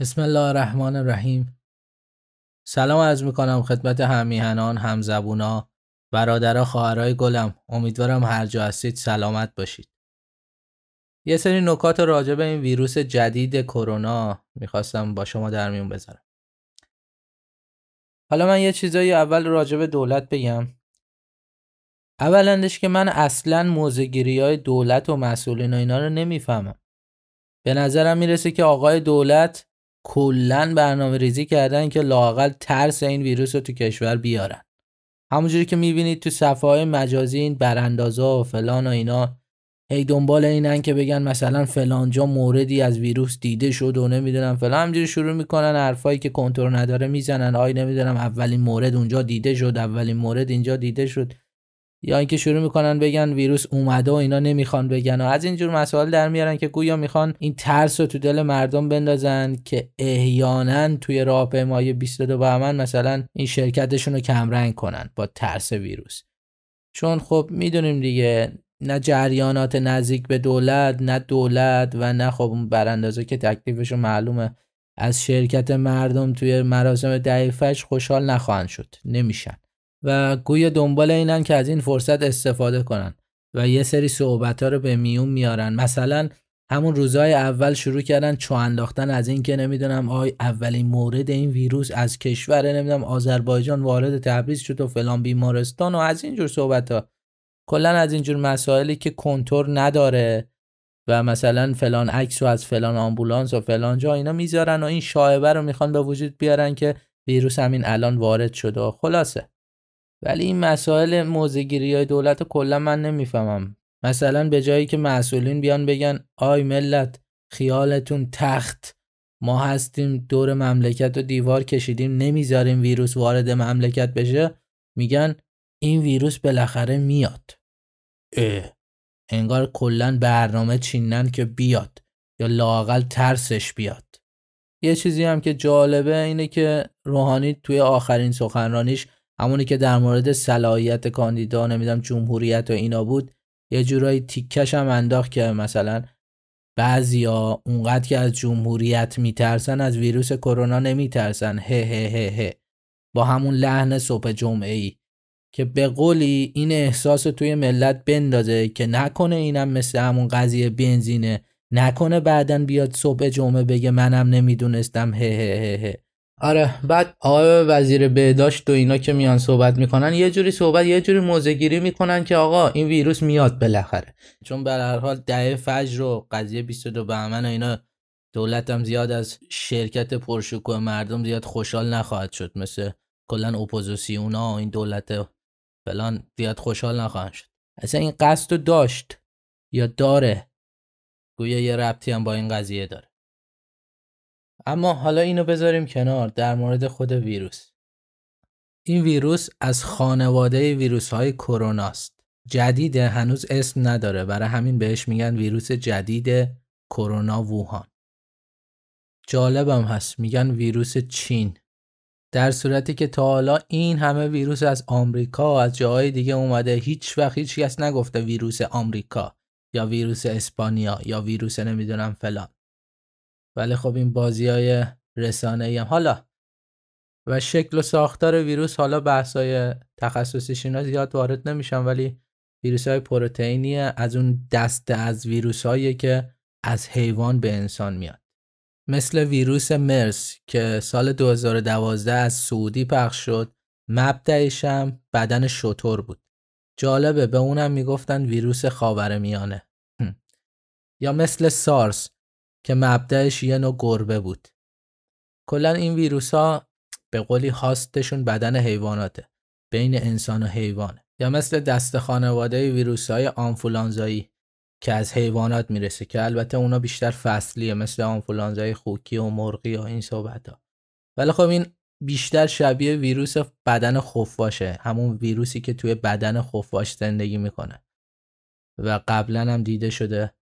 بسم الله الرحمن الرحیم سلام عرض میکنم خدمت همیهنان همزبونا برادرها خواهرای گلم امیدوارم هر جا هستید سلامت باشید یه سری نکات راجع به این ویروس جدید کرونا میخواستم با شما در میون بذارم حالا من یه چیزایی اول راجع به دولت بگم اولندش که من اصلا موزگیری های دولت و مسئولین و اینا رو نمیفهمم به نظرم میرسه که آقای دولت کلا برنامه ریزی کردن که لاقل ترس این ویروس رو تو کشور بیارن همونجوری که میبینید تو صفحه های مجازی این براندازا و فلان و اینا هی دنبال اینن که بگن مثلا فلانجا موردی از ویروس دیده شد و نمیدونم فلان همجوری شروع میکنن حرفایی که کنترل نداره میزنن آی نمیدونم اولین مورد اونجا دیده شد اولین مورد اینجا دیده شد یا اینکه شروع میکنن بگن ویروس اومده و اینا نمیخوان بگن و از اینجور مسائل در میارن که گویا میخوان این ترس رو تو دل مردم بندازن که احیانا توی راهپیمایی 22 بهمن مثلا این شرکتشون رو کمرنگ کنن با ترس ویروس چون خب میدونیم دیگه نه جریانات نزدیک به دولت نه دولت و نه خب اون براندازه که تکلیفشون معلومه از شرکت مردم توی مراسم دعیفش خوشحال نخواهند شد نمیشن و گویا دنبال اینن که از این فرصت استفاده کنن و یه سری صحبت ها رو به میون میارن مثلا همون روزهای اول شروع کردن چو انداختن از این که نمیدونم آی اولین مورد این ویروس از کشور نمیدونم آذربایجان وارد تبریز شد و فلان بیمارستان و از اینجور صحبت ها کلا از اینجور مسائلی که کنتور نداره و مثلا فلان عکس و از فلان آمبولانس و فلان جا اینا میذارن و این شایبه رو میخوان به وجود بیارن که ویروس همین الان وارد شده خلاصه ولی این مسائل موزگیری های دولت کلا من نمیفهمم مثلا به جایی که مسئولین بیان بگن آی ملت خیالتون تخت ما هستیم دور مملکت و دیوار کشیدیم نمیذاریم ویروس وارد مملکت بشه میگن این ویروس بالاخره میاد اه. انگار کلا برنامه چینن که بیاد یا لاقل ترسش بیاد یه چیزی هم که جالبه اینه که روحانی توی آخرین سخنرانیش همونی که در مورد صلاحیت کاندیدا نمیدونم جمهوریت و اینا بود یه جورایی تیکش هم انداخت که مثلا بعضیا اونقدر که از جمهوریت میترسن از ویروس کرونا نمیترسن هه هه هه با همون لحن صبح جمعه ای که به قولی این احساس توی ملت بندازه که نکنه اینم مثل همون قضیه بنزینه نکنه بعدن بیاد صبح جمعه بگه منم نمیدونستم هه هه هه, هه. آره بعد آقای وزیر بهداشت و اینا که میان صحبت میکنن یه جوری صحبت یه جوری موزه گیری میکنن که آقا این ویروس میاد بالاخره چون به هر حال دهه فجر و قضیه 22 بهمن و اینا دولت هم زیاد از شرکت پرشکوه مردم زیاد خوشحال نخواهد شد مثل کلا اپوزیسیونا و این دولت فلان زیاد خوشحال نخواهد شد اصلا این قصد رو داشت یا داره گویا یه ربطی هم با این قضیه داره اما حالا اینو بذاریم کنار در مورد خود ویروس این ویروس از خانواده ویروس های کرونا است جدیده هنوز اسم نداره برای همین بهش میگن ویروس جدید کرونا ووهان جالبم هست میگن ویروس چین در صورتی که تا حالا این همه ویروس از آمریکا و از جاهای دیگه اومده هیچ وقت هیچ کس نگفته ویروس آمریکا یا ویروس اسپانیا یا ویروس نمیدونم فلان ولی خب این بازی های رسانه ایم حالا و شکل و ساختار ویروس حالا بحث های تخصصیش اینا زیاد وارد نمیشن ولی ویروس های پروتئینی از اون دست از ویروس که از حیوان به انسان میاد مثل ویروس مرس که سال 2012 از سعودی پخش شد مبدعش هم بدن شطور بود جالبه به اونم میگفتن ویروس خاورمیانه یا مثل سارس که مبدعش یه نوع گربه بود کلا این ویروس ها به قولی هاستشون بدن حیواناته بین انسان و حیوان یا مثل دست خانواده ویروس های آنفولانزایی که از حیوانات میرسه که البته اونا بیشتر فصلیه مثل آنفولانزای خوکی و مرغی و این صحبت ها ولی خب این بیشتر شبیه ویروس بدن خفاشه همون ویروسی که توی بدن خفاش زندگی میکنه و قبلا هم دیده شده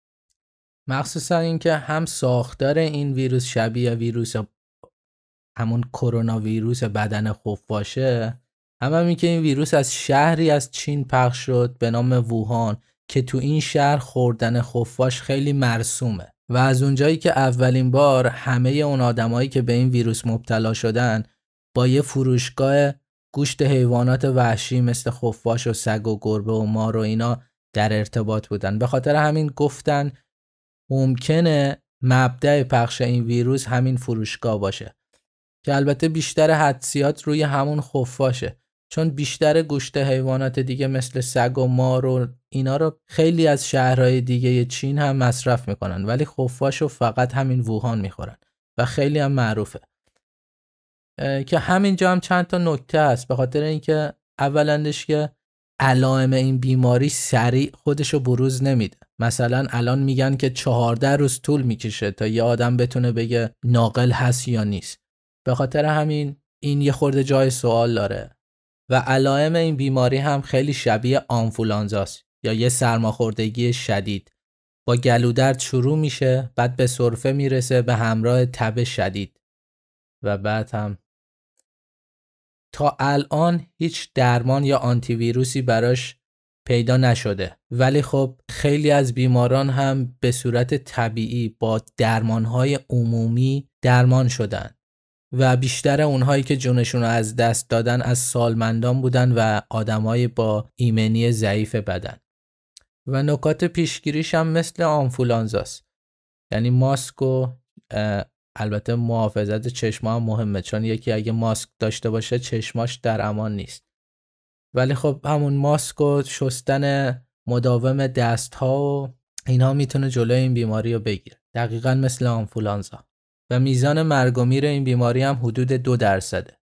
مخصوصا اینکه هم ساختار این ویروس شبیه ویروس همون کرونا ویروس بدن خفاشه هم که این ویروس از شهری از چین پخش شد به نام ووهان که تو این شهر خوردن خفاش خیلی مرسومه و از اونجایی که اولین بار همه اون آدمایی که به این ویروس مبتلا شدن با یه فروشگاه گوشت حیوانات وحشی مثل خفاش و سگ و گربه و مار و اینا در ارتباط بودن به خاطر همین گفتن ممکنه مبدع پخش این ویروس همین فروشگاه باشه که البته بیشتر حدسیات روی همون خفاشه چون بیشتر گوشت حیوانات دیگه مثل سگ و مار و اینا رو خیلی از شهرهای دیگه چین هم مصرف میکنن ولی خفاش رو فقط همین ووهان میخورن و خیلی هم معروفه که همینجا هم چند تا نکته هست به خاطر اینکه اولندش که علائم این بیماری سریع خودش رو بروز نمیده مثلا الان میگن که چهارده روز طول میکشه تا یه آدم بتونه بگه ناقل هست یا نیست به خاطر همین این یه خورده جای سوال داره و علائم این بیماری هم خیلی شبیه آنفولانزاست یا یه سرماخوردگی شدید با گلودرد شروع میشه بعد به صرفه میرسه به همراه تب شدید و بعد هم تا الان هیچ درمان یا آنتی ویروسی براش پیدا نشده ولی خب خیلی از بیماران هم به صورت طبیعی با درمانهای عمومی درمان شدن و بیشتر اونهایی که جونشون رو از دست دادن از سالمندان بودن و آدمای با ایمنی ضعیف بدن و نکات پیشگیریش هم مثل آنفولانزاست یعنی ماسک و البته محافظت چشما هم مهمه چون یکی اگه ماسک داشته باشه چشماش در امان نیست ولی خب همون ماسک و شستن مداوم دست ها و اینها میتونه جلوی این بیماری رو بگیره دقیقا مثل آنفولانزا و میزان مرگ و میر این بیماری هم حدود دو درصده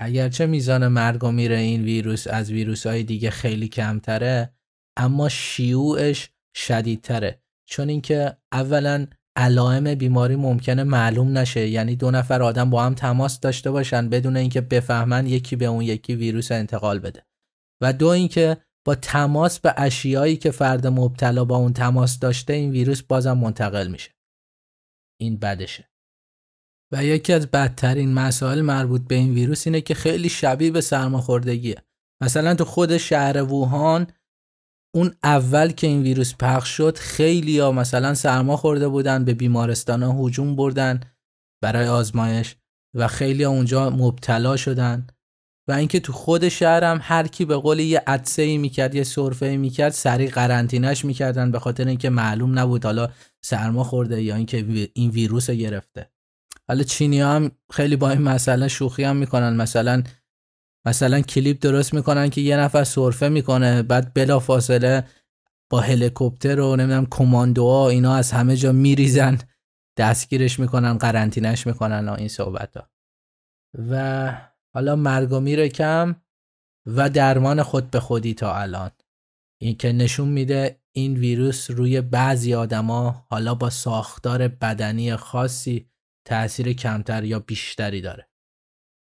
اگرچه میزان مرگ و میر این ویروس از ویروس های دیگه خیلی کمتره اما شیوعش شدیدتره چون اینکه اولا علائم بیماری ممکنه معلوم نشه یعنی دو نفر آدم با هم تماس داشته باشن بدون اینکه بفهمن یکی به اون یکی ویروس انتقال بده و دو اینکه با تماس به اشیایی که فرد مبتلا با اون تماس داشته این ویروس بازم منتقل میشه این بدشه و یکی از بدترین مسائل مربوط به این ویروس اینه که خیلی شبیه به سرماخوردگیه مثلا تو خود شهر ووهان اون اول که این ویروس پخش شد خیلی ها مثلا سرما خورده بودن به بیمارستان ها هجوم بردن برای آزمایش و خیلی ها اونجا مبتلا شدن و اینکه تو خود شهرم هر کی به قول یه عدسه ای میکرد یه سرفه ای میکرد سریع قرنطینش میکردن به خاطر اینکه معلوم نبود حالا سرما خورده یا اینکه این ویروس گرفته حالا چینی هم خیلی با این مسئله شوخی هم میکنن مثلا مثلا کلیپ درست میکنن که یه نفر سرفه میکنه بعد بلا فاصله با هلیکوپتر و نمیدونم کماندوها اینا از همه جا میریزن دستگیرش میکنن قرنطینش میکنن و این صحبت ها و حالا مرگ و کم و درمان خود به خودی تا الان این که نشون میده این ویروس روی بعضی آدما حالا با ساختار بدنی خاصی تاثیر کمتر یا بیشتری داره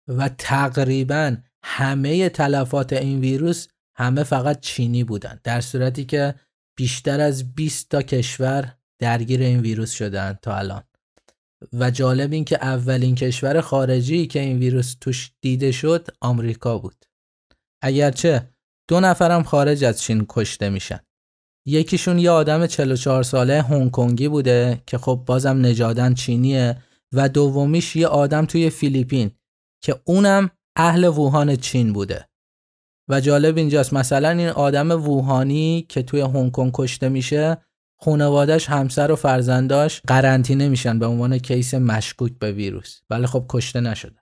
و تقریبا همه تلفات این ویروس همه فقط چینی بودن در صورتی که بیشتر از 20 تا کشور درگیر این ویروس شدن تا الان و جالب این که اولین کشور خارجی که این ویروس توش دیده شد آمریکا بود اگرچه دو نفرم خارج از چین کشته میشن یکیشون یه آدم 44 ساله هنگ کنگی بوده که خب بازم نجادن چینیه و دومیش یه آدم توی فیلیپین که اونم اهل ووهان چین بوده و جالب اینجاست مثلا این آدم ووهانی که توی هنگ کنگ کشته میشه خانوادش همسر و فرزنداش قرنطینه میشن به عنوان کیس مشکوک به ویروس ولی خب کشته نشده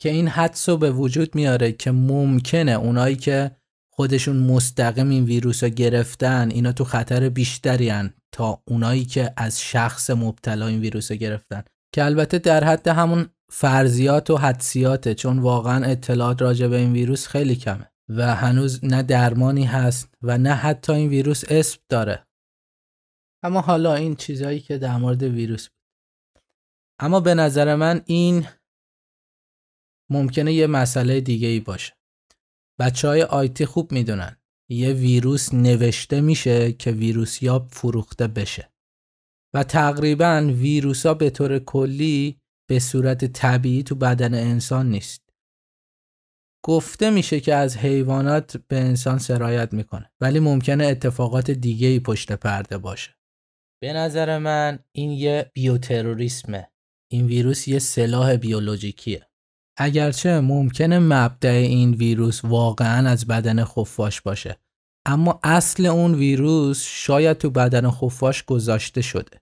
که این حدس به وجود میاره که ممکنه اونایی که خودشون مستقیم این ویروس رو گرفتن اینا تو خطر بیشتری هن تا اونایی که از شخص مبتلا این ویروس رو گرفتن که البته در حد همون فرضیات و حدسیاته چون واقعا اطلاعات راجع به این ویروس خیلی کمه و هنوز نه درمانی هست و نه حتی این ویروس اسم داره اما حالا این چیزهایی که در مورد ویروس بود اما به نظر من این ممکنه یه مسئله دیگه ای باشه بچه های آیتی خوب میدونن یه ویروس نوشته میشه که ویروسیاب فروخته بشه و تقریبا ویروس ها به طور کلی به صورت طبیعی تو بدن انسان نیست. گفته میشه که از حیوانات به انسان سرایت میکنه ولی ممکنه اتفاقات دیگه ای پشت پرده باشه. به نظر من این یه بیوتروریسمه. این ویروس یه سلاح بیولوژیکیه. اگرچه ممکنه مبدع این ویروس واقعا از بدن خفاش باشه اما اصل اون ویروس شاید تو بدن خفاش گذاشته شده.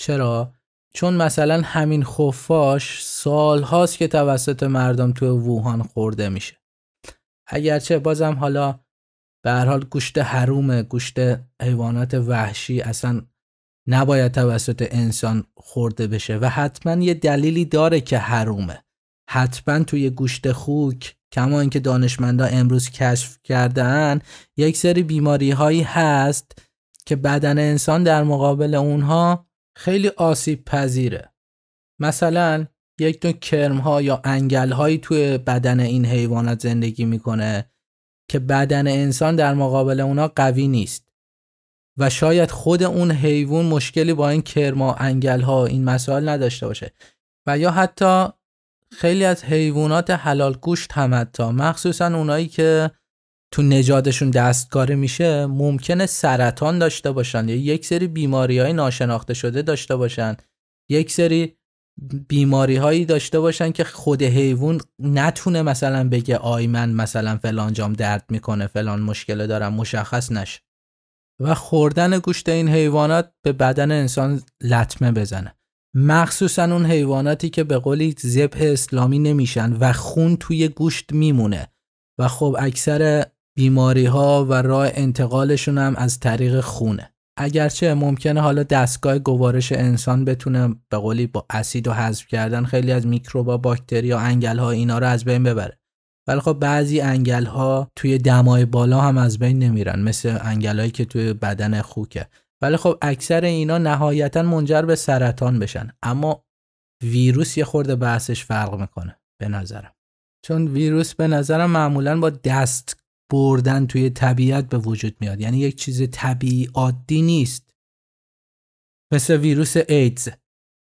چرا؟ چون مثلا همین خفاش سال هاست که توسط مردم تو ووهان خورده میشه اگرچه بازم حالا به حال گوشت حرومه گوشت حیوانات وحشی اصلا نباید توسط انسان خورده بشه و حتما یه دلیلی داره که حرومه حتما توی گوشت خوک کما اینکه دانشمندا امروز کشف کردن یک سری بیماری هایی هست که بدن انسان در مقابل اونها خیلی آسیب پذیره مثلا یک کرم ها یا انگل هایی توی بدن این حیوانات زندگی میکنه که بدن انسان در مقابل اونا قوی نیست و شاید خود اون حیوان مشکلی با این انگل ها این مسائل نداشته باشه و یا حتی خیلی از حیوانات حلال گوشت هم حتی مخصوصا اونایی که تو نجادشون دستکاری میشه ممکنه سرطان داشته باشن یا یک سری بیماری های ناشناخته شده داشته باشن یک سری بیماری هایی داشته باشن که خود حیوان نتونه مثلا بگه آی من مثلا فلان جام درد میکنه فلان مشکل دارم مشخص نشه و خوردن گوشت این حیوانات به بدن انسان لطمه بزنه مخصوصا اون حیواناتی که به قولی زبه اسلامی نمیشن و خون توی گوشت میمونه و خب اکثر بیماری ها و راه انتقالشون هم از طریق خونه اگرچه ممکنه حالا دستگاه گوارش انسان بتونه به قولی با اسید و حذف کردن خیلی از میکروبا باکتریا انگل ها اینا رو از بین ببره ولی خب بعضی انگل ها توی دمای بالا هم از بین نمیرن مثل هایی که توی بدن خوکه ولی خب اکثر اینا نهایتا منجر به سرطان بشن اما ویروس یه خورده بحثش فرق میکنه به نظرم چون ویروس به نظرم معمولا با دست بردن توی طبیعت به وجود میاد یعنی یک چیز طبیعی عادی نیست مثل ویروس ایدز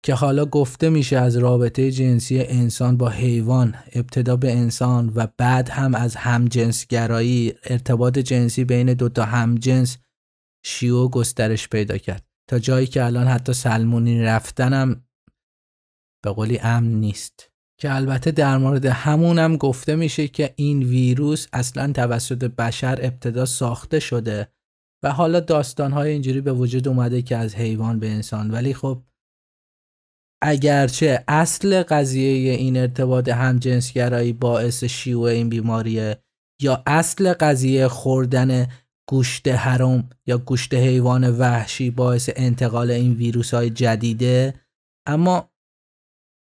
که حالا گفته میشه از رابطه جنسی انسان با حیوان ابتدا به انسان و بعد هم از همجنسگرایی ارتباط جنسی بین دو تا همجنس شیو گسترش پیدا کرد تا جایی که الان حتی سلمونی رفتنم به قولی امن نیست که البته در مورد همونم گفته میشه که این ویروس اصلا توسط بشر ابتدا ساخته شده و حالا داستانهای اینجوری به وجود اومده که از حیوان به انسان ولی خب اگرچه اصل قضیه این ارتباط همجنسگرایی باعث شیوع این بیماریه یا اصل قضیه خوردن گوشت حرام یا گوشت حیوان وحشی باعث انتقال این ویروس های جدیده اما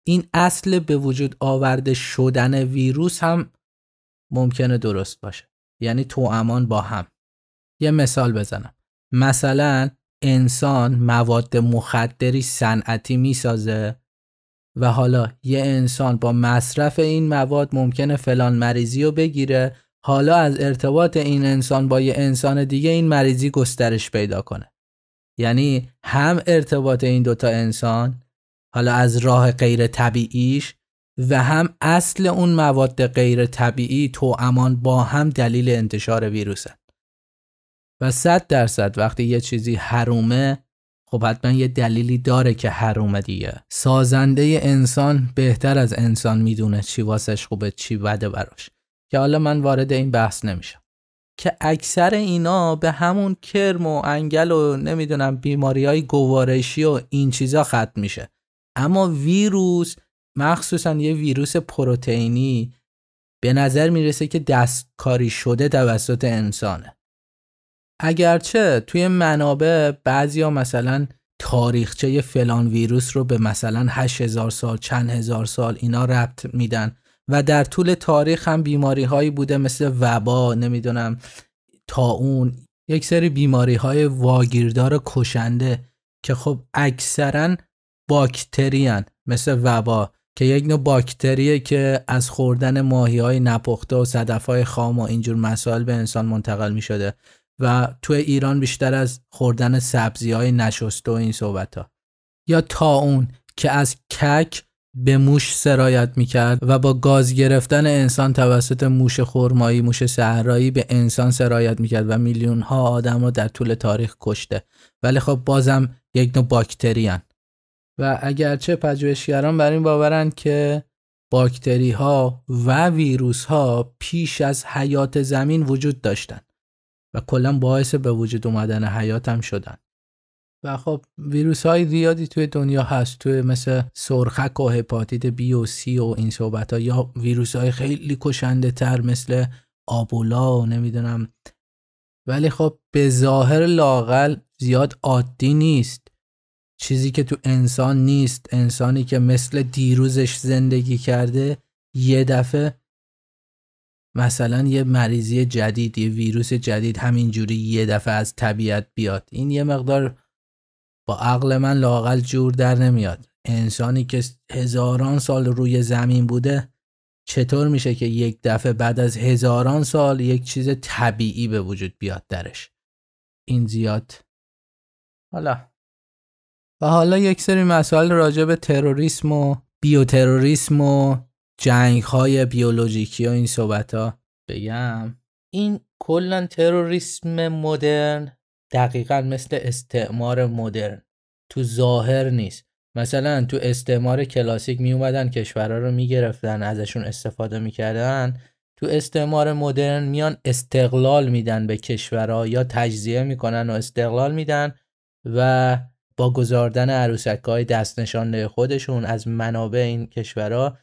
این اصل به وجود آورده شدن ویروس هم ممکنه درست باشه یعنی تو امان با هم یه مثال بزنم مثلا انسان مواد مخدری صنعتی سازه و حالا یه انسان با مصرف این مواد ممکنه فلان مریضی رو بگیره حالا از ارتباط این انسان با یه انسان دیگه این مریضی گسترش پیدا کنه یعنی هم ارتباط این دوتا انسان حالا از راه غیر طبیعیش و هم اصل اون مواد غیر طبیعی تو امان با هم دلیل انتشار ویروسه و صد درصد وقتی یه چیزی حرومه خب حتما یه دلیلی داره که حرومه دیگه سازنده انسان بهتر از انسان میدونه چی واسش خوبه چی بده براش که حالا من وارد این بحث نمیشم که اکثر اینا به همون کرم و انگل و نمیدونم بیماری های گوارشی و این چیزا ختم میشه اما ویروس مخصوصا یه ویروس پروتئینی به نظر میرسه که دستکاری شده توسط انسانه اگرچه توی منابع بعضیا مثلا تاریخچه فلان ویروس رو به مثلا 8000 سال چند هزار سال اینا ربط میدن و در طول تاریخ هم بیماری هایی بوده مثل وبا نمیدونم تاون یک سری بیماری های واگیردار کشنده که خب اکثرا باکتریان مثل وبا که یک نوع باکتریه که از خوردن ماهی های نپخته و صدف های خام و اینجور مسائل به انسان منتقل می شده و تو ایران بیشتر از خوردن سبزی های نشسته و این صحبت ها یا تاون که از کک به موش سرایت می کرد و با گاز گرفتن انسان توسط موش خرمایی موش صحرایی به انسان سرایت می کرد و میلیون ها آدم رو در طول تاریخ کشته ولی خب بازم یک نوع باکتریان و اگرچه پژوهشگران بر این باورند که باکتری ها و ویروس ها پیش از حیات زمین وجود داشتند و کلا باعث به وجود اومدن حیات هم شدن و خب ویروس های زیادی توی دنیا هست توی مثل سرخک و هپاتیت بی و سی و این صحبت ها یا ویروس های خیلی کشنده تر مثل آبولا و نمیدونم ولی خب به ظاهر لاقل زیاد عادی نیست چیزی که تو انسان نیست انسانی که مثل دیروزش زندگی کرده یه دفعه مثلا یه مریضی جدید یه ویروس جدید همینجوری یه دفعه از طبیعت بیاد این یه مقدار با عقل من لاقل جور در نمیاد انسانی که هزاران سال روی زمین بوده چطور میشه که یک دفعه بعد از هزاران سال یک چیز طبیعی به وجود بیاد درش این زیاد حالا و حالا یک سری مسائل راجع به تروریسم و بیوتروریسم و جنگ های بیولوژیکی و این صحبت ها بگم این کلا تروریسم مدرن دقیقا مثل استعمار مدرن تو ظاهر نیست مثلا تو استعمار کلاسیک می اومدن کشورها رو میگرفتن ازشون استفاده میکردن تو استعمار مدرن میان استقلال میدن به کشورها یا تجزیه میکنن و استقلال میدن و با گذاردن عروسک های دست نشانده خودشون از منابع این کشورها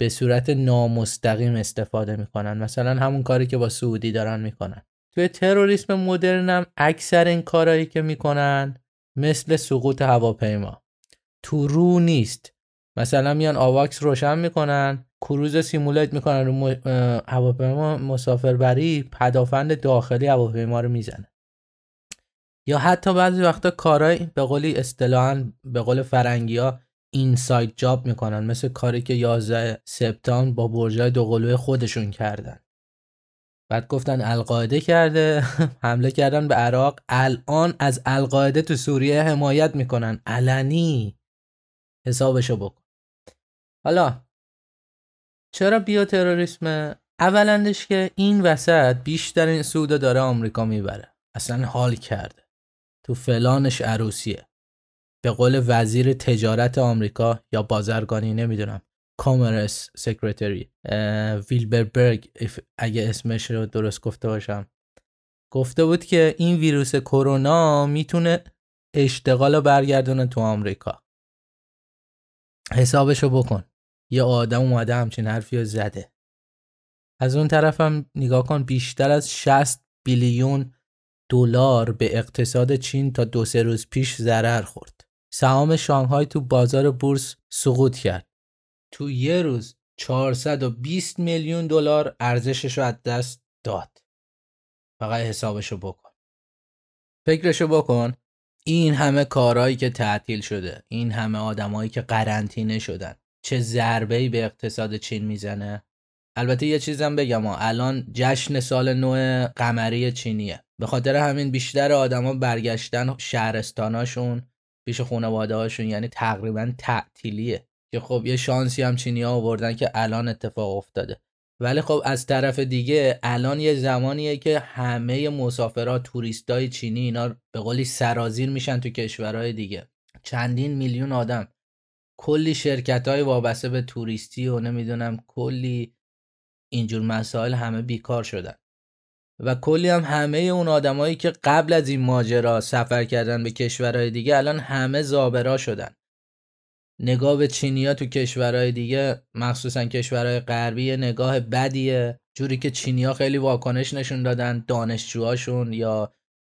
به صورت نامستقیم استفاده میکنن مثلا همون کاری که با سعودی دارن میکنن توی تروریسم مدرن هم اکثر این کارهایی که میکنن مثل سقوط هواپیما تو رو نیست مثلا میان آواکس روشن میکنن کروز سیمولیت میکنن رو م... هواپیما مسافربری پدافند داخلی هواپیما رو میزنه یا حتی بعضی وقتا کارهای به قولی اصطلاحا به قول فرنگی ها اینساید جاب میکنن مثل کاری که 11 سپتامبر با برجای دوقلوه خودشون کردن بعد گفتن القاعده کرده حمله کردن به عراق الان از القاعده تو سوریه حمایت میکنن علنی حسابشو بکن حالا چرا بیوتروریسم اولندش که این وسط بیشترین سودا داره آمریکا میبره اصلا حال کرده تو فلانش عروسیه به قول وزیر تجارت آمریکا یا بازرگانی نمیدونم کامرس سکرتری ویلبربرگ اگه اسمش رو درست گفته باشم گفته بود که این ویروس کرونا میتونه اشتغال رو برگردونه تو آمریکا حسابشو بکن یه آدم اومده همچین حرفی رو زده از اون طرفم نگاه کن بیشتر از 60 بیلیون دلار به اقتصاد چین تا دو سه روز پیش ضرر خورد. سهام شانگهای تو بازار بورس سقوط کرد. تو یه روز 420 میلیون دلار ارزشش رو از دست داد. فقط حسابشو بکن. فکرشو بکن. این همه کارهایی که تعطیل شده، این همه آدمایی که قرنطینه شدن، چه ضربه‌ای به اقتصاد چین میزنه؟ البته یه چیزم بگم ها. الان جشن سال نو قمری چینیه به خاطر همین بیشتر آدما برگشتن شهرستاناشون پیش خانواده هاشون یعنی تقریبا تعطیلیه که خب یه شانسی هم چینی ها آوردن که الان اتفاق افتاده ولی خب از طرف دیگه الان یه زمانیه که همه مسافرها توریستای چینی اینا به قولی سرازیر میشن تو کشورهای دیگه چندین میلیون آدم کلی شرکت های وابسته به توریستی و نمیدونم کلی اینجور مسائل همه بیکار شدن و کلی هم همه اون آدمایی که قبل از این ماجرا سفر کردن به کشورهای دیگه الان همه زابرا شدن نگاه به چینیا تو کشورهای دیگه مخصوصا کشورهای غربی نگاه بدیه جوری که چینیا خیلی واکنش نشون دادن دانشجوهاشون یا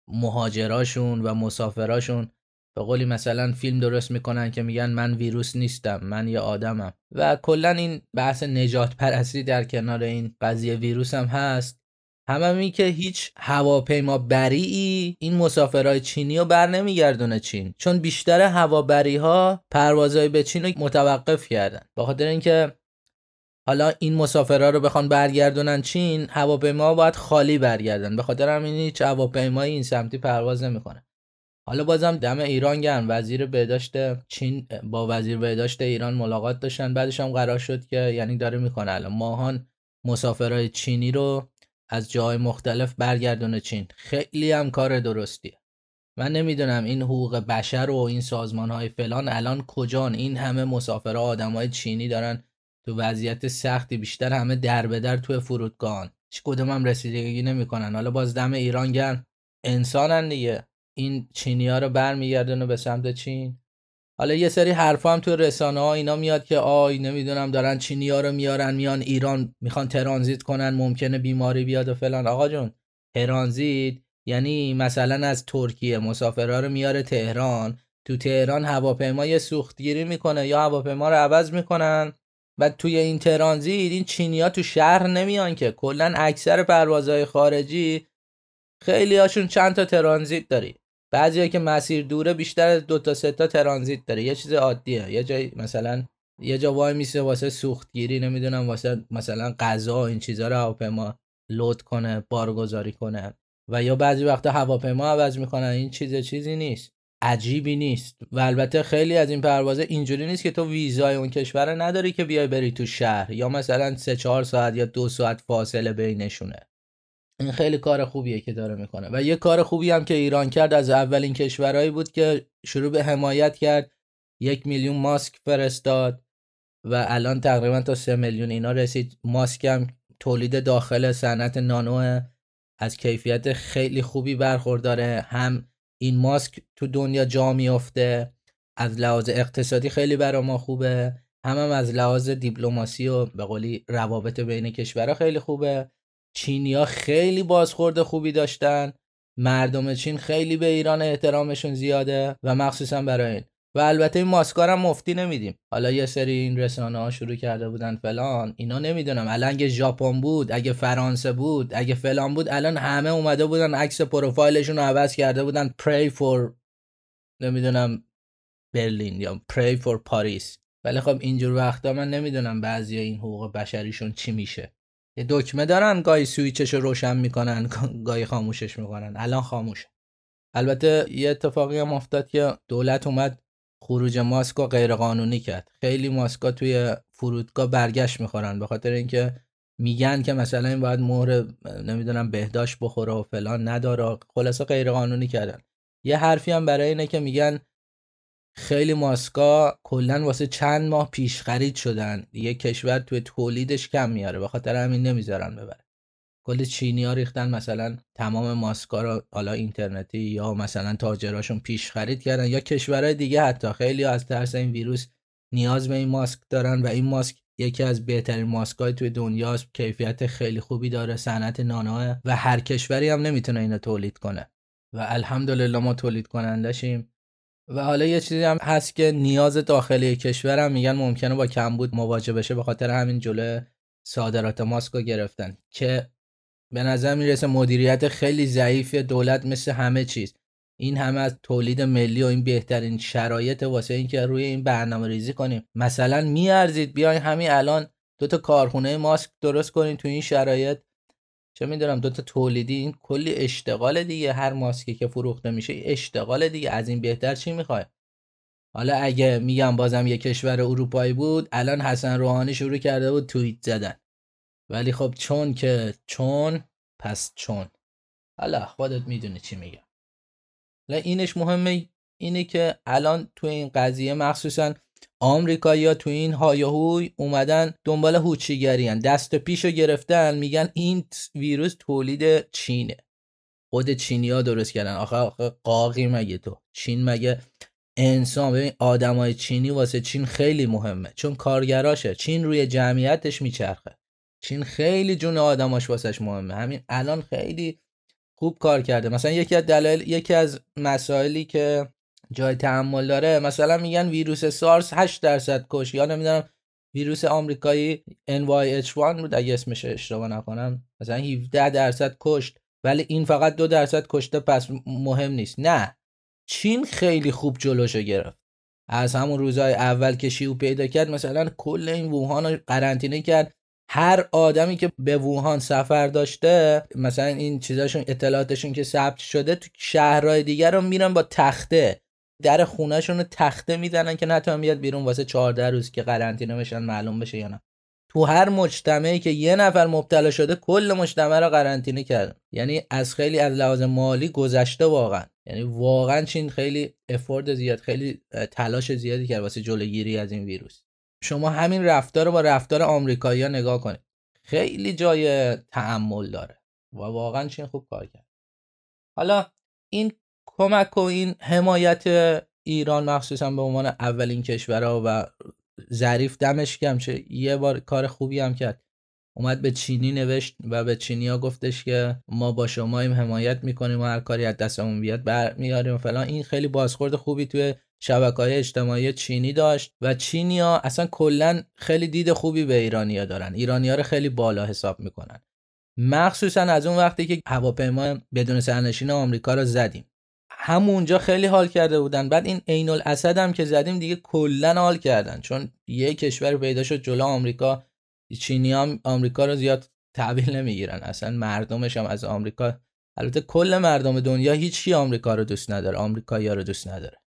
مهاجراشون و مسافراشون به قولی مثلا فیلم درست میکنن که میگن من ویروس نیستم من یه آدمم و کلا این بحث نجات پرستی در کنار این قضیه ویروس هم هست هممی که هیچ هواپیما بری ای این مسافرهای چینی رو بر نمیگردونه چین چون بیشتر هوابری ها پروازهای به چین رو متوقف کردن با خاطر اینکه حالا این مسافرها رو بخوان برگردونن چین هواپیما باید خالی برگردن به خاطر همین هیچ هواپیمایی این سمتی پرواز نمیکنه حالا بازم دم ایران گرم وزیر بهداشت چین با وزیر بهداشت ایران ملاقات داشتن بعدش هم قرار شد که یعنی داره میکنه الان ماهان مسافرهای چینی رو از جای مختلف برگردونه چین خیلی هم کار درستیه من نمیدونم این حقوق بشر و این سازمان های فلان الان کجان این همه مسافرها های چینی دارن تو وضعیت سختی بیشتر همه در بدر تو توی فرودگاه هیچ کدوم هم رسیدگی نمیکنن حالا باز دم ایران گرم انسانن دیگه این ها رو برمیگردونه به سمت چین حالا یه سری حرف هم تو رسانه ها اینا میاد که آی نمیدونم دارن چینی ها رو میارن میان ایران میخوان ترانزیت کنن ممکنه بیماری بیاد و فلان آقا جون ترانزیت یعنی مثلا از ترکیه مسافرها رو میاره تهران تو تهران هواپیما یه سوختگیری میکنه یا هواپیما رو عوض میکنن و توی این ترانزیت این ها تو شهر نمیان که کلا اکثر پروازهای خارجی خیلی هاشون چند تا ترانزیت داری بعضی که مسیر دوره بیشتر از دو تا سه تا ترانزیت داره یه چیز عادیه یه جای مثلا یه جا وای میسه واسه سوختگیری نمیدونم واسه مثلا غذا این چیزها رو هواپیما لود کنه بارگذاری کنه و یا بعضی وقتا هواپیما عوض میکنن این چیز چیزی نیست عجیبی نیست و البته خیلی از این پروازه اینجوری نیست که تو ویزای اون کشور نداری که بیای بری تو شهر یا مثلا سه چهار ساعت یا دو ساعت فاصله بینشونه این خیلی کار خوبیه که داره میکنه و یه کار خوبی هم که ایران کرد از اولین کشورهایی بود که شروع به حمایت کرد یک میلیون ماسک فرستاد و الان تقریبا تا سه میلیون اینا رسید ماسک هم تولید داخل صنعت نانو از کیفیت خیلی خوبی برخورداره هم این ماسک تو دنیا جا میافته از لحاظ اقتصادی خیلی برا ما خوبه هم, هم از لحاظ دیپلماسی و به قولی روابط بین کشورها خیلی خوبه چینیا خیلی بازخورد خوبی داشتن مردم چین خیلی به ایران احترامشون زیاده و مخصوصا برای این و البته این هم مفتی نمیدیم حالا یه سری این رسانه ها شروع کرده بودن فلان اینا نمیدونم الان اگه ژاپن بود اگه فرانسه بود اگه فلان بود الان همه اومده بودن عکس پروفایلشون رو عوض کرده بودن پری فور نمیدونم برلین یا پری فور پاریس ولی خب اینجور وقتا من نمیدونم بعضی این حقوق بشریشون چی میشه یه دکمه دارن گاهی سویچش رو روشن میکنن گاهی خاموشش میکنن الان خاموش البته یه اتفاقی هم افتاد که دولت اومد خروج ماسک غیر غیرقانونی کرد خیلی ماسکا توی فرودگاه برگشت میخورن به خاطر اینکه میگن که مثلا این باید مهر نمیدونم بهداشت بخوره و فلان نداره خلاصه غیرقانونی کردن یه حرفی هم برای اینه که میگن خیلی ماسکا کلا واسه چند ماه پیش خرید شدن یه کشور توی تولیدش کم میاره به خاطر همین نمیذارن ببره کل چینی ها ریختن مثلا تمام ماسکا رو حالا اینترنتی یا مثلا تاجراشون پیش خرید کردن یا کشورهای دیگه حتی خیلی از ترس این ویروس نیاز به این ماسک دارن و این ماسک یکی از بهترین ماسکای توی دنیاست کیفیت خیلی خوبی داره صنعت نانوه و هر کشوری هم نمیتونه اینو تولید کنه و الحمدلله ما تولید کنندشیم و حالا یه چیزی هم هست که نیاز داخلی کشور هم میگن ممکنه با کمبود مواجه بشه به خاطر همین جلو صادرات ماسک رو گرفتن که به نظر میرسه مدیریت خیلی ضعیف دولت مثل همه چیز این همه از تولید ملی و این بهترین شرایط واسه اینکه روی این برنامه ریزی کنیم مثلا میارزید بیاین همین الان دو تا کارخونه ماسک درست کنین تو این شرایط چه میدونم دوتا تولیدی این کلی اشتغال دیگه هر ماسکی که فروخته میشه اشتغال دیگه از این بهتر چی میخوای حالا اگه میگم بازم یه کشور اروپایی بود الان حسن روحانی شروع کرده بود توییت زدن ولی خب چون که چون پس چون حالا خودت میدونی چی میگم حالا اینش مهمه اینه که الان تو این قضیه مخصوصا آمریکایی‌ها تو این هایهوی اومدن دنبال هوچیگری هن. دست رو گرفتن میگن این ویروس تولید چینه خود چینی ها درست کردن آخه, آخه قاقی مگه تو چین مگه انسان ببین آدمای چینی واسه چین خیلی مهمه چون کارگراشه چین روی جمعیتش میچرخه چین خیلی جون آدماش واسش مهمه همین الان خیلی خوب کار کرده مثلا یکی از دلایل یکی از مسائلی که جای تحمل داره مثلا میگن ویروس سارس 8 درصد کش یا نمیدونم ویروس آمریکایی NYH1 بود اگه اسمش اشتباه نکنم مثلا 17 درصد کشت ولی این فقط 2 درصد کشته پس مهم نیست نه چین خیلی خوب جلوشو گرفت از همون روزای اول که شیو پیدا کرد مثلا کل این ووهان رو قرنطینه کرد هر آدمی که به ووهان سفر داشته مثلا این چیزاشون اطلاعاتشون که ثبت شده تو شهرهای دیگر رو میرن با تخته در خونهشون رو تخته میزنن که نتونن بیاد بیرون واسه 14 روز که قرنطینه بشن معلوم بشه یا نه تو هر مجتمعی که یه نفر مبتلا شده کل مجتمع رو قرنطینه کردن یعنی از خیلی از لحاظ مالی گذشته واقعا یعنی واقعا چین خیلی افورد زیاد خیلی تلاش زیادی کرد واسه جلوگیری از این ویروس شما همین رفتار رو با رفتار آمریکایی‌ها نگاه کنید خیلی جای تعمل داره و واقعا چین خوب کار کرد حالا این کمک و این حمایت ایران مخصوصا به عنوان اولین کشورها و ظریف دمش گم یه بار کار خوبی هم کرد اومد به چینی نوشت و به چینی ها گفتش که ما با شما شماییم حمایت میکنیم و هر کاری از دستمون بیاد برمیاریم فلان این خیلی بازخورد خوبی توی شبکه های اجتماعی چینی داشت و چینی ها اصلا کلا خیلی دید خوبی به ایرانیا دارن ایرانیا رو خیلی بالا حساب میکنن مخصوصا از اون وقتی که هواپیما بدون سرنشین آمریکا رو زدیم همونجا خیلی حال کرده بودن بعد این عین الاسد هم که زدیم دیگه کلا حال کردن چون یه کشور پیدا شد جلو آمریکا چینی هم آمریکا رو زیاد تعبیل نمیگیرن اصلا مردمش هم از آمریکا البته کل مردم دنیا هیچی آمریکا رو دوست نداره آمریکا رو دوست نداره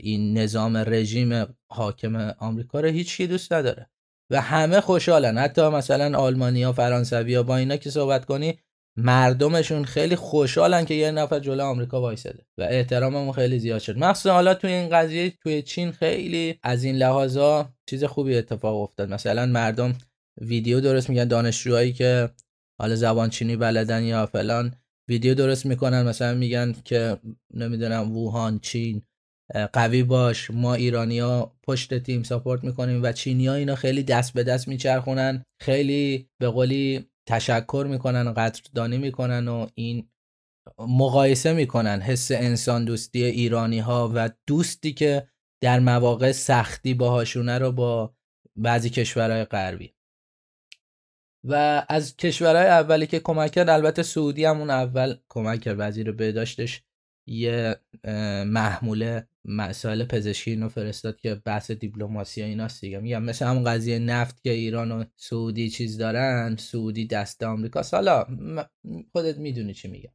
این نظام رژیم حاکم آمریکا رو هیچی دوست نداره و همه خوشحالن حتی مثلا آلمانیا فرانسویا با اینا که صحبت کنی مردمشون خیلی خوشحالن که یه نفر جلو آمریکا وایساده و احتراممون خیلی زیاد شد مخصوصا حالا توی این قضیه توی چین خیلی از این لحاظا چیز خوبی اتفاق افتاد مثلا مردم ویدیو درست میگن دانشجوهایی که حالا زبان چینی بلدن یا فلان ویدیو درست میکنن مثلا میگن که نمیدونم ووهان چین قوی باش ما ایرانی پشت تیم ساپورت میکنیم و چینی اینا خیلی دست به دست میچرخونن خیلی به قولی تشکر میکنن و قدردانی میکنن و این مقایسه میکنن حس انسان دوستی ایرانی ها و دوستی که در مواقع سختی باهاشونه رو با بعضی کشورهای غربی و از کشورهای اولی که کمک کرد البته سعودی همون اول کمک کرد وزیر بهداشتش یه محموله مسائل پزشکی اینو فرستاد که بحث دیپلماسی ایناست دیگه میگم مثل همون قضیه نفت که ایران و سعودی چیز دارن سعودی دست آمریکا حالا خودت میدونی چی میگم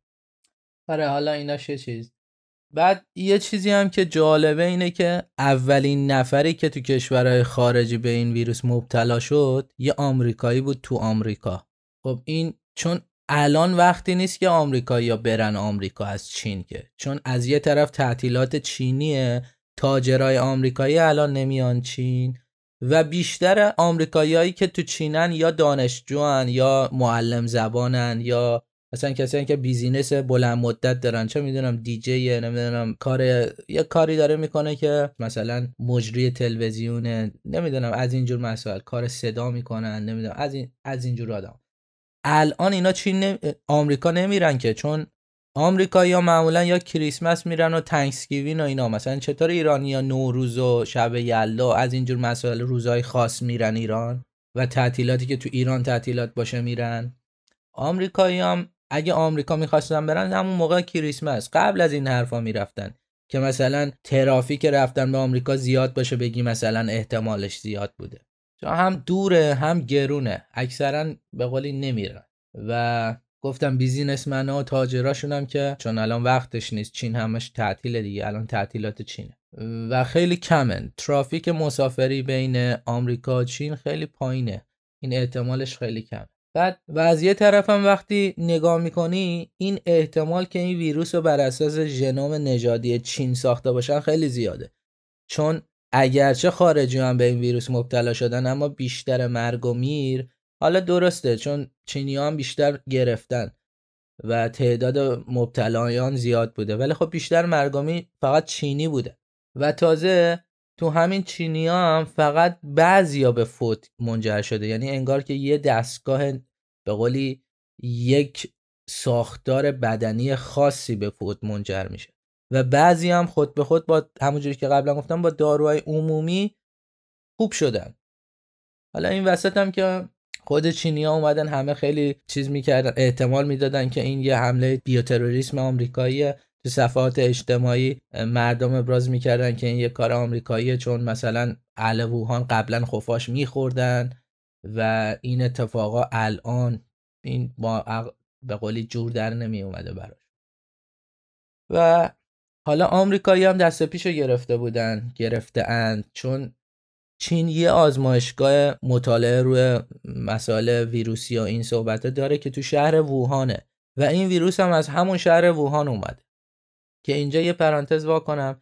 آره حالا اینا چه چیز بعد یه چیزی هم که جالبه اینه که اولین نفری که تو کشورهای خارجی به این ویروس مبتلا شد یه آمریکایی بود تو آمریکا خب این چون الان وقتی نیست که آمریکا یا برن آمریکا از چین که چون از یه طرف تعطیلات چینیه تاجرای آمریکایی الان نمیان چین و بیشتر آمریکاییایی که تو چینن یا دانشجوان یا معلم زبانن یا مثلا کسایی که بیزینس بلند مدت دارن چه میدونم دیجی نمیدونم کار یه کاری داره میکنه که مثلا مجری تلویزیونه نمیدونم از اینجور مسائل کار صدا میکنن نمیدونم از این از اینجور آدم الان اینا چین نمی... آمریکا نمیرن که چون آمریکا یا معمولا یا کریسمس میرن و تنکسگیوین و اینا مثلا چطور ایرانی یا نوروز و شب یلدا از اینجور مسائل روزهای خاص میرن ایران و تعطیلاتی که تو ایران تعطیلات باشه میرن آمریکایی هم اگه آمریکا میخواستن برن همون موقع کریسمس قبل از این حرفا میرفتن که مثلا ترافیک رفتن به آمریکا زیاد باشه بگی مثلا احتمالش زیاد بوده هم دوره هم گرونه اکثرا به قولی نمیرن و گفتم بیزینس ها و تاجراشون هم که چون الان وقتش نیست چین همش تعطیل دیگه الان تعطیلات چینه و خیلی کمن ترافیک مسافری بین آمریکا و چین خیلی پایینه این احتمالش خیلی کم بعد و از یه طرف هم وقتی نگاه میکنی این احتمال که این ویروس رو بر اساس ژنوم نژادی چین ساخته باشن خیلی زیاده چون اگرچه خارجی هم به این ویروس مبتلا شدن اما بیشتر مرگ و میر حالا درسته چون چینی هم بیشتر گرفتن و تعداد مبتلایان زیاد بوده ولی خب بیشتر مرگامی فقط چینی بوده و تازه تو همین چینی هم فقط بعضیا به فوت منجر شده یعنی انگار که یه دستگاه به قولی یک ساختار بدنی خاصی به فوت منجر میشه و بعضی هم خود به خود با همونجوری که قبلا گفتم با داروهای عمومی خوب شدن حالا این وسط هم که خود چینی ها اومدن همه خیلی چیز میکردن احتمال میدادن که این یه حمله بیوتروریسم آمریکاییه تو صفحات اجتماعی مردم ابراز میکردن که این یه کار آمریکاییه چون مثلا اهل ووهان قبلا خفاش میخوردن و این اتفاقا الان این با به قولی جور در نمی اومده براش و حالا آمریکایی هم دست پیش رو گرفته بودن گرفته اند چون چین یه آزمایشگاه مطالعه روی مسائل ویروسی و این صحبت داره که تو شهر ووهانه و این ویروس هم از همون شهر ووهان اومد که اینجا یه پرانتز وا کنم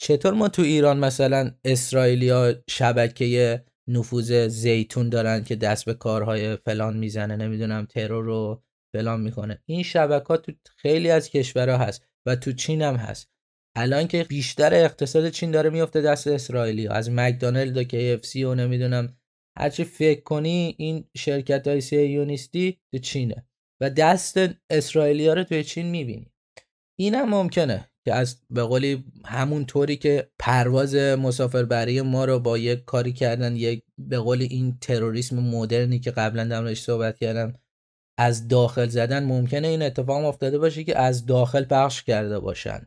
چطور ما تو ایران مثلا اسرائیلیا شبکه نفوذ زیتون دارن که دست به کارهای فلان میزنه نمیدونم ترور رو فلان میکنه این شبکه تو خیلی از کشورها هست و تو چین هم هست الان که بیشتر اقتصاد چین داره میفته دست اسرائیلی از مکدونالد و KFC و نمیدونم هرچی فکر کنی این شرکت های یونیستی تو چینه و دست اسرائیلی ها رو تو چین میبینی این هم ممکنه که از به قولی همون طوری که پرواز مسافربری ما رو با یک کاری کردن یک به قولی این تروریسم مدرنی که قبلا در صحبت کردم از داخل زدن ممکنه این اتفاق افتاده باشه که از داخل پخش کرده باشن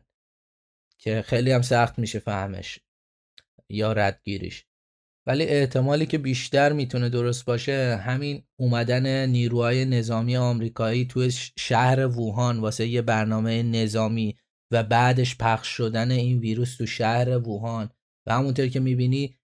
که خیلی هم سخت میشه فهمش یا ردگیریش ولی احتمالی که بیشتر میتونه درست باشه همین اومدن نیروهای نظامی آمریکایی توی شهر ووهان واسه یه برنامه نظامی و بعدش پخش شدن این ویروس تو شهر ووهان و همونطور که میبینی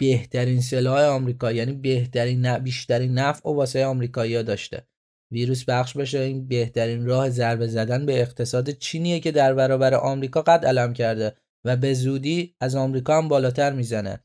بهترین سلاح آمریکا یعنی بهترین بیشترین نفع و واسه آمریکایی داشته ویروس بخش بشه این بهترین راه ضربه زدن به اقتصاد چینیه که در برابر آمریکا قد علم کرده و به زودی از آمریکا هم بالاتر میزنه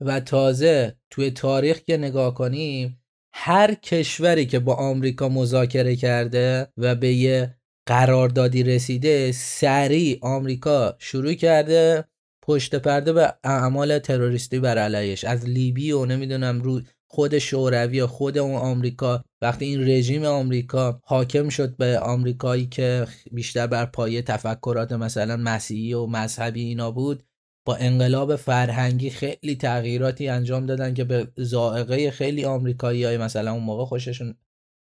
و تازه توی تاریخ که نگاه کنیم هر کشوری که با آمریکا مذاکره کرده و به یه قراردادی رسیده سریع آمریکا شروع کرده پشت پرده به اعمال تروریستی بر علیش از لیبی و نمیدونم روی خود شوروی یا خود اون آمریکا وقتی این رژیم آمریکا حاکم شد به آمریکایی که بیشتر بر پایه تفکرات مثلا مسیحی و مذهبی اینا بود با انقلاب فرهنگی خیلی تغییراتی انجام دادن که به زائقه خیلی آمریکایی مثلا اون موقع خوششون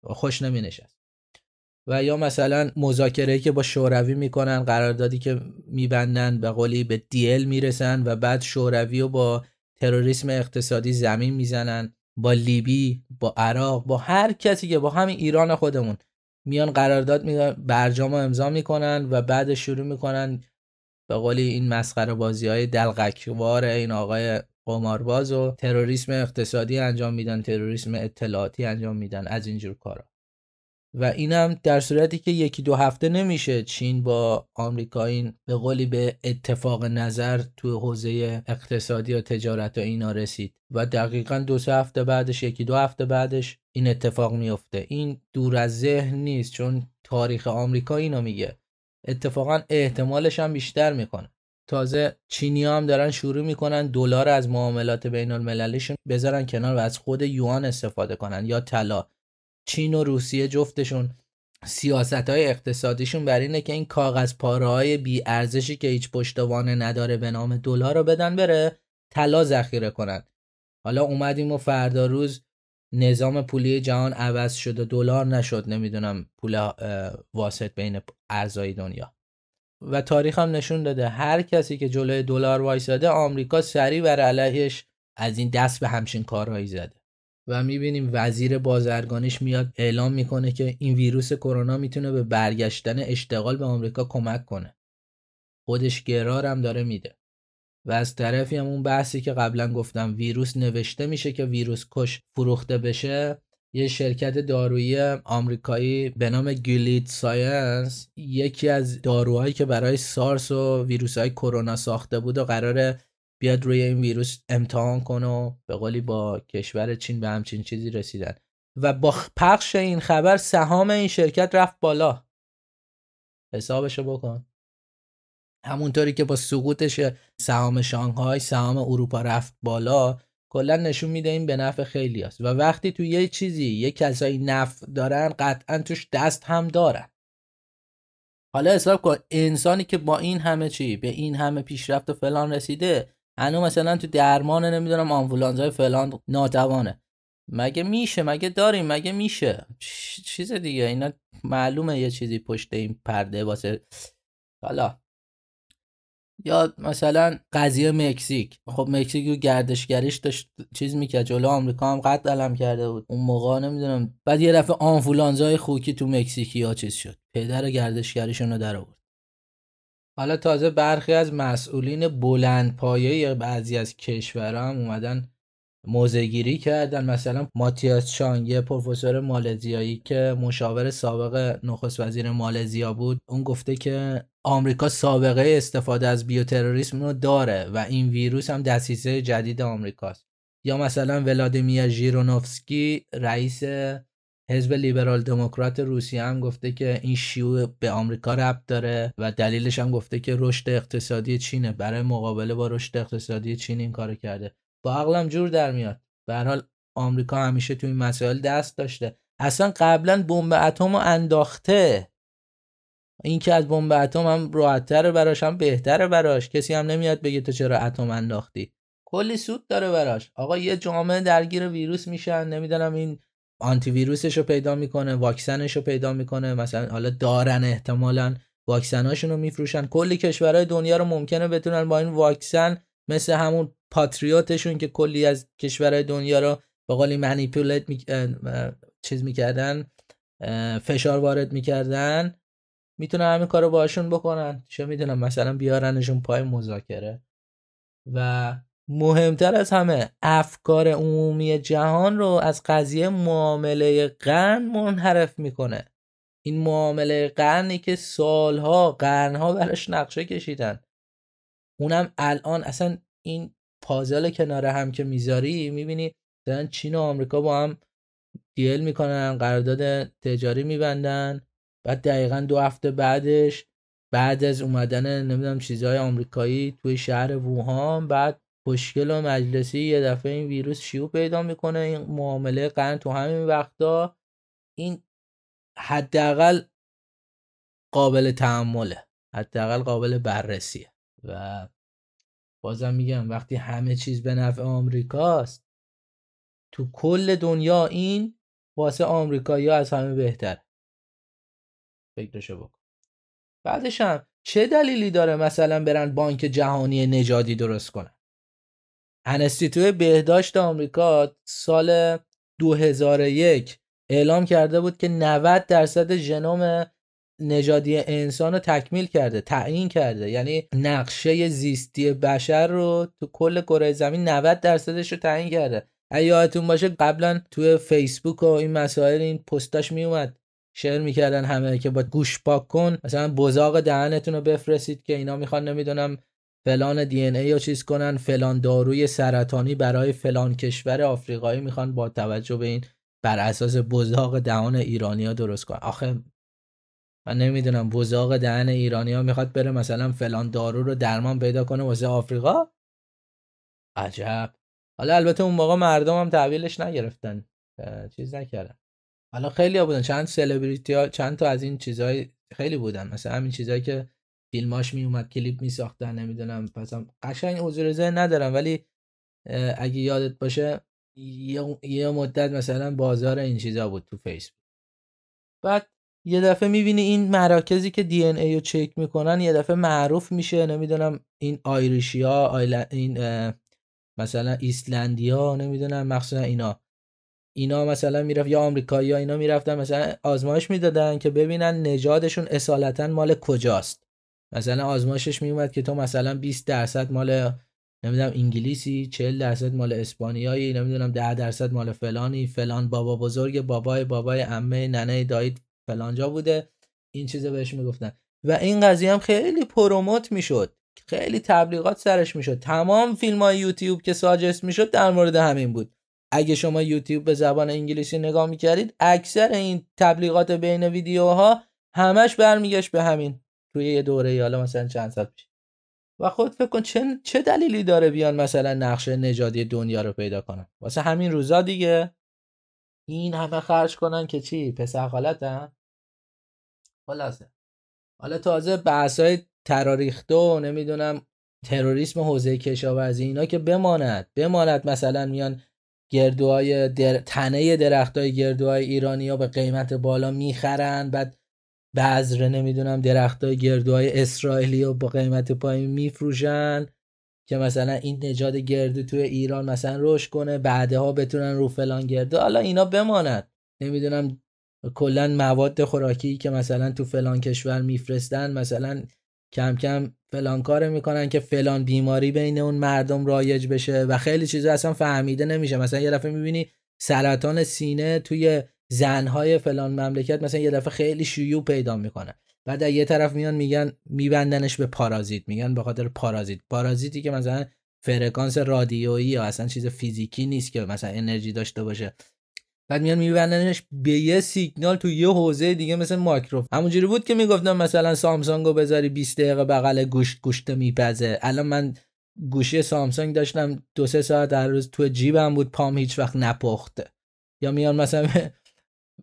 خوش نمی نشست و یا مثلا مذاکره که با شوروی میکنن قراردادی که میبندن به قولی به دیل میرسن و بعد شوروی و با تروریسم اقتصادی زمین میزنن با لیبی با عراق با هر کسی که با همین ایران خودمون میان قرارداد میدن برجام امضا میکنن و بعد شروع میکنن به قولی این مسخره بازی های دلغکوار این آقای قمارباز و تروریسم اقتصادی انجام میدن تروریسم اطلاعاتی انجام میدن از اینجور کارا و اینم در صورتی که یکی دو هفته نمیشه چین با آمریکا این به قولی به اتفاق نظر تو حوزه اقتصادی و تجارت و اینا رسید و دقیقا دو سه هفته بعدش یکی دو هفته بعدش این اتفاق میفته این دور از ذهن نیست چون تاریخ آمریکا اینو میگه اتفاقا احتمالش هم بیشتر میکنه تازه چینی هم دارن شروع میکنن دلار از معاملات بین المللیشون بذارن کنار و از خود یوان استفاده کنن یا طلا چین و روسیه جفتشون سیاست های اقتصادیشون بر اینه که این کاغذ پاره بی ارزشی که هیچ پشتوانه نداره به نام دلار رو بدن بره طلا ذخیره کنن حالا اومدیم و فردا روز نظام پولی جهان عوض شد و دلار نشد نمیدونم پول واسط بین ارزهای دنیا و تاریخ هم نشون داده هر کسی که جلوی دلار وایساده آمریکا سریع بر علیهش از این دست به همچین کارهایی زده و میبینیم وزیر بازرگانیش میاد اعلام میکنه که این ویروس کرونا میتونه به برگشتن اشتغال به آمریکا کمک کنه خودش گرار هم داره میده و از طرفی هم اون بحثی که قبلا گفتم ویروس نوشته میشه که ویروس کش فروخته بشه یه شرکت دارویی آمریکایی به نام گلیت ساینس یکی از داروهایی که برای سارس و ویروس کرونا ساخته بود و قرار بیاد روی این ویروس امتحان کنه و به قولی با کشور چین به همچین چیزی رسیدن و با پخش این خبر سهام این شرکت رفت بالا حسابشو بکن همونطوری که با سقوطش سهام شانگهای سهام اروپا رفت بالا کلا نشون میده این به نفع خیلی است و وقتی تو یه چیزی یه کسایی نفع دارن قطعا توش دست هم دارن حالا حساب کن انسانی که با این همه چی به این همه پیشرفت و فلان رسیده هنو مثلا تو درمان نمیدونم آمبولانس های فلان ناتوانه مگه میشه مگه داریم مگه میشه چیز دیگه اینا معلومه یه چیزی پشت این پرده واسه حالا یا مثلا قضیه مکزیک خب مکزیک رو گردشگریش داشت چیز میکرد جلو آمریکا هم قد علم کرده بود اون موقع نمیدونم بعد یه دفعه آنفولانزای خوکی تو مکزیکی ها چیز شد پدر گردشگریشون رو در آورد حالا تازه برخی از مسئولین بلند پایه بعضی از کشورها هم اومدن موزگیری کردن مثلا ماتیاس چانگه پروفسور مالزیایی که مشاور سابق نخست وزیر مالزیا بود اون گفته که آمریکا سابقه استفاده از بیوتروریسم رو داره و این ویروس هم دستیسه جدید آمریکاست یا مثلا ولادیمیر ژیرونوفسکی رئیس حزب لیبرال دموکرات روسیه هم گفته که این شیوع به آمریکا ربط داره و دلیلش هم گفته که رشد اقتصادی چینه برای مقابله با رشد اقتصادی چین این کارو کرده با عقلم جور در میاد به حال آمریکا همیشه تو این مسائل دست داشته اصلا قبلا بمب اتم انداخته این که از بمب اتم هم راحتتره براش هم بهتره براش کسی هم نمیاد بگه تو چرا اتم انداختی کلی سود داره براش آقا یه جامعه درگیر ویروس میشن نمیدونم این آنتی ویروسش رو پیدا میکنه واکسنش رو پیدا میکنه مثلا حالا دارن احتمالا واکسناشون رو میفروشن کلی کشورهای دنیا رو ممکنه بتونن با این واکسن مثل همون پاتریوتشون که کلی از کشورهای دنیا رو به قولی منیپولیت چیز میکردن فشار وارد میکردن میتونن همین کارو باشون بکنن چه میدونم مثلا بیارنشون پای مذاکره و مهمتر از همه افکار عمومی جهان رو از قضیه معامله قرن منحرف میکنه این معامله قرنی که سالها قرنها براش نقشه کشیدن اونم الان اصلا این پازل کنار هم که میذاری میبینی دارن چین و آمریکا با هم دیل میکنن قرارداد تجاری میبندن بعد دقیقا دو هفته بعدش بعد از اومدن نمیدونم چیزهای آمریکایی توی شهر ووهان بعد خوشگل و مجلسی یه دفعه این ویروس شیو پیدا میکنه این معامله قرن تو همین وقتا این حداقل قابل تحمله حداقل قابل بررسیه و بازم میگم وقتی همه چیز به نفع آمریکاست تو کل دنیا این واسه آمریکا یا از همه بهتر فکرشو بکن بعدش هم چه دلیلی داره مثلا برن بانک جهانی نجادی درست کنن انستیتوی بهداشت آمریکا سال 2001 اعلام کرده بود که 90 درصد ژنوم نژادی انسان رو تکمیل کرده تعیین کرده یعنی نقشه زیستی بشر رو تو کل کره زمین 90 درصدش رو تعیین کرده اگه یادتون باشه قبلا توی فیسبوک و این مسائل این پستاش میومد شعر میکردن همه که با گوش پاک کن مثلا بزاق دهنتون رو بفرستید که اینا میخوان نمیدونم فلان دی ان ای چیز کنن فلان داروی سرطانی برای فلان کشور آفریقایی میخوان با توجه به این بر اساس بزاق دهان ایرانیا درست کنن آخه من نمیدونم بزاق دهن ایرانیا میخواد بره مثلا فلان دارو رو درمان پیدا کنه واسه آفریقا عجب حالا البته اون موقع مردم هم تحویلش نگرفتن چیز نکردن حالا خیلی ها بودن چند سلبریتی ها چند تا از این چیزهای خیلی بودن مثلا همین چیزهایی که فیلماش میومد کلیپ می میساختن نمیدونم پس پسم قشنگ حضور ندارم ولی اگه یادت باشه یه, مدت مثلا بازار این چیزا بود تو فیسبوک بعد یه دفعه میبینی این مراکزی که دی ان ای رو چک میکنن یه دفعه معروف میشه نمیدونم این آیریشیا ها این مثلا ایسلندی ها نمیدونم مخصوصا اینا اینا مثلا میرفت یا آمریکایی ها اینا میرفتن مثلا آزمایش میدادن که ببینن نژادشون اصالتا مال کجاست مثلا آزمایشش اومد که تو مثلا 20 درصد مال نمیدونم انگلیسی 40 درصد مال اسپانیایی نمیدونم 10 درصد مال فلانی فلان بابا بزرگ بابای بابای عمه ننه دایید فلانجا بوده این چیزا بهش میگفتن و این قضیه هم خیلی پروموت میشد خیلی تبلیغات سرش میشد تمام فیلم های یوتیوب که ساجست میشد در مورد همین بود اگه شما یوتیوب به زبان انگلیسی نگاه میکردید اکثر این تبلیغات بین ویدیوها همش برمیگشت به همین توی یه دوره حالا مثلا چند سال پیش و خود فکر کن چه, چه دلیلی داره بیان مثلا نقشه نجادی دنیا رو پیدا کنن واسه همین روزا دیگه این همه خرج کنن که چی پسر هم خلاصه حالا تازه بحثای تراریخته و نمیدونم تروریسم حوزه کشاورزی اینا که بماند بماند مثلا میان گردوهای در... تنه درختای گردوهای ایرانی ها به قیمت بالا میخرن بعد بذره نمیدونم درختای گردوهای اسرائیلی و با قیمت پایین میفروشن که مثلا این نجاد گردو توی ایران مثلا رشد کنه بعدها بتونن رو فلان گردو حالا اینا بماند نمیدونم کلا مواد خوراکی که مثلا تو فلان کشور میفرستن مثلا کم کم فلان کار میکنن که فلان بیماری بین اون مردم رایج بشه و خیلی چیزا اصلا فهمیده نمیشه مثلا یه دفعه میبینی سرطان سینه توی زنهای فلان مملکت مثلا یه دفعه خیلی شیوع پیدا میکنه بعد یه طرف میان میگن میبندنش به پارازیت میگن به خاطر پارازیت پارازیتی که مثلا فرکانس رادیویی یا اصلا چیز فیزیکی نیست که مثلا انرژی داشته باشه بعد میان میبندنش به یه سیگنال تو یه حوزه دیگه مثل مایکرو همونجوری بود که میگفتم مثلا رو بذاری 20 دقیقه بغل گوشت گوشت میپزه الان من گوشی سامسونگ داشتم دو سه ساعت در روز تو جیبم بود پام هیچ وقت نپخته یا میان مثلا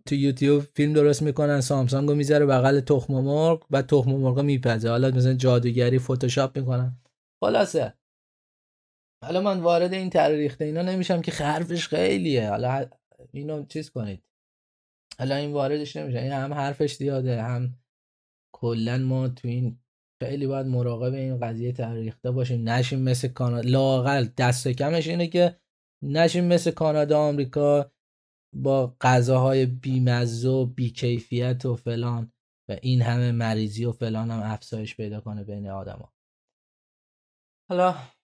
تو یوتیوب فیلم درست میکنن سامسونگو میذاره بغل تخم مرغ و تخم مرغ میپزه حالا مثلا جادوگری فتوشاپ میکنن خلاصه حالا من وارد این تاریخ اینا نمیشم که حرفش خیلیه حالا اینو چیز کنید حالا این واردش نمیشه این هم حرفش دیاده هم کلا ما تو این خیلی باید مراقب این قضیه تاریخته باشیم نشیم مثل کانادا لاقل دست کمش اینه که نشیم مثل کانادا آمریکا با غذاهای بیمزه و بیکیفیت و فلان و این همه مریضی و فلان هم افزایش پیدا کنه بین آدما حالا